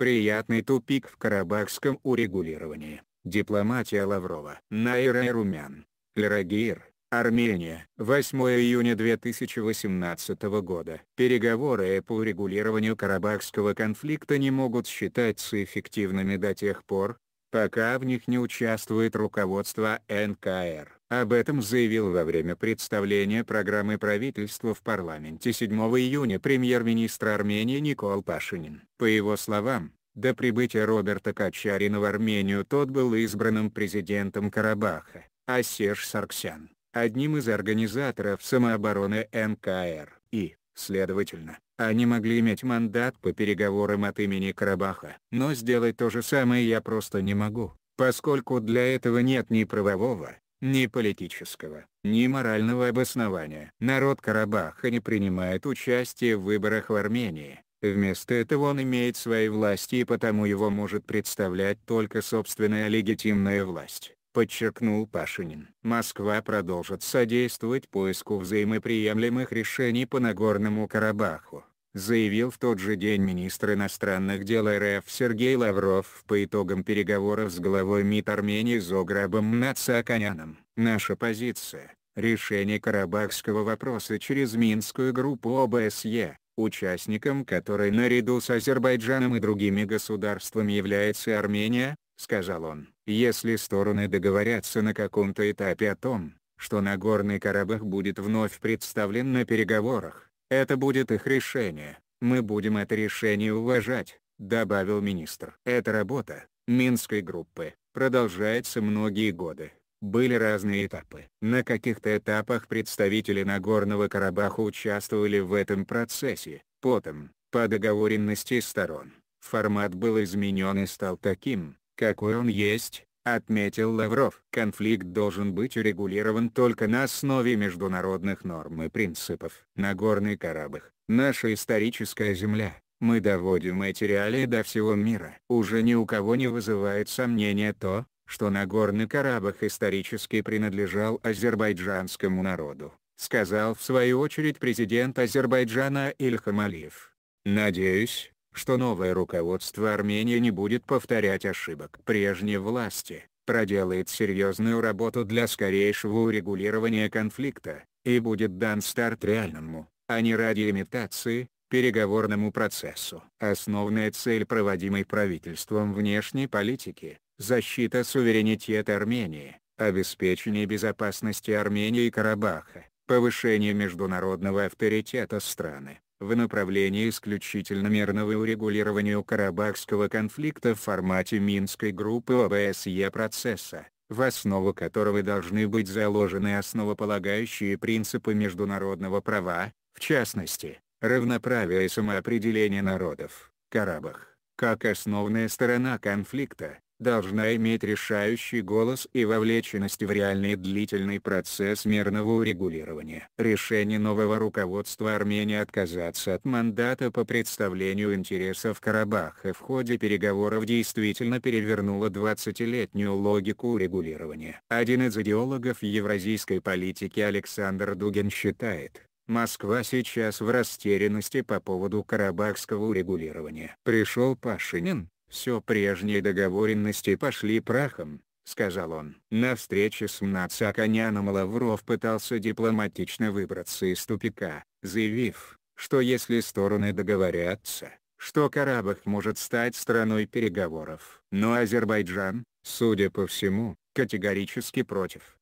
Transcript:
Приятный тупик в карабахском урегулировании. Дипломатия Лаврова. Найра Румян. Лерагир. Армения. 8 июня 2018 года. Переговоры по урегулированию карабахского конфликта не могут считаться эффективными до тех пор, пока в них не участвует руководство НКР. Об этом заявил во время представления программы правительства в парламенте 7 июня премьер-министр Армении Никол Пашинин. По его словам, до прибытия Роберта Качарина в Армению тот был избранным президентом Карабаха, а Серж Сарксян – одним из организаторов самообороны НКР. И, следовательно, они могли иметь мандат по переговорам от имени Карабаха. Но сделать то же самое я просто не могу, поскольку для этого нет ни правового, ни политического, ни морального обоснования. Народ Карабаха не принимает участие в выборах в Армении. Вместо этого он имеет свои власти и потому его может представлять только собственная легитимная власть, подчеркнул Пашинин. Москва продолжит содействовать поиску взаимоприемлемых решений по Нагорному Карабаху заявил в тот же день министр иностранных дел РФ Сергей Лавров по итогам переговоров с главой МИД Армении Зограбом Нацаканяном. Наша позиция – решение карабахского вопроса через Минскую группу ОБСЕ, участником которой наряду с Азербайджаном и другими государствами является Армения, сказал он. Если стороны договорятся на каком-то этапе о том, что Нагорный Карабах будет вновь представлен на переговорах, это будет их решение. Мы будем это решение уважать, добавил министр. Эта работа Минской группы продолжается многие годы. Были разные этапы. На каких-то этапах представители Нагорного Карабаха участвовали в этом процессе, потом, по договоренности сторон, формат был изменен и стал таким, какой он есть, отметил Лавров. Конфликт должен быть урегулирован только на основе международных норм и принципов. Нагорный Карабах – наша историческая земля. Мы доводим эти реалии до всего мира. Уже ни у кого не вызывает сомнения то, что Нагорный Карабах исторически принадлежал азербайджанскому народу, сказал в свою очередь президент Азербайджана Ильхам Алиев. Надеюсь, что новое руководство Армении не будет повторять ошибок прежней власти, проделает серьезную работу для скорейшего урегулирования конфликта, и будет дан старт реальному, а не ради имитации, переговорному процессу. Основная цель проводимой правительством внешней политики – защита суверенитета Армении, обеспечение безопасности Армении и Карабаха, повышение международного авторитета страны в направлении исключительно мирного урегулирования Карабахского конфликта в формате Минской группы ОБСЕ процесса, в основу которого должны быть заложены основополагающие принципы международного права, в частности, равноправие и самоопределение народов. Карабах, как основная сторона конфликта, должна иметь решающий голос и вовлеченность в реальный длительный процесс мирного урегулирования. Решение нового руководства Армении отказаться от мандата по представлению интересов Карабаха в ходе переговоров действительно перевернуло 20-летнюю логику урегулирования. Один из идеологов евразийской политики Александр Дугин считает, Москва сейчас в растерянности по поводу карабахского урегулирования. Пришел Пашинин, все прежние договоренности пошли прахом, сказал он. На встрече с Мнацаканяном Лавров пытался дипломатично выбраться из тупика, заявив, что если стороны договорятся, что Карабах может стать страной переговоров. Но Азербайджан, судя по всему, категорически против.